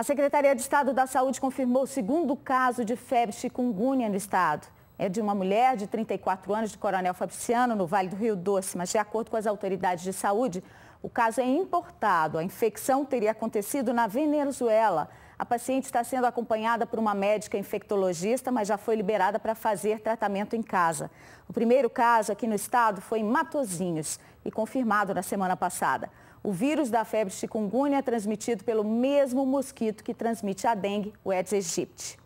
A Secretaria de Estado da Saúde confirmou o segundo caso de febre chikungunya no estado. É de uma mulher de 34 anos, de Coronel Fabriciano, no Vale do Rio Doce, mas de acordo com as autoridades de saúde, o caso é importado. A infecção teria acontecido na Venezuela. A paciente está sendo acompanhada por uma médica infectologista, mas já foi liberada para fazer tratamento em casa. O primeiro caso aqui no estado foi em Matozinhos e confirmado na semana passada. O vírus da febre chikungunya é transmitido pelo mesmo mosquito que transmite a dengue, o Aedes aegypti.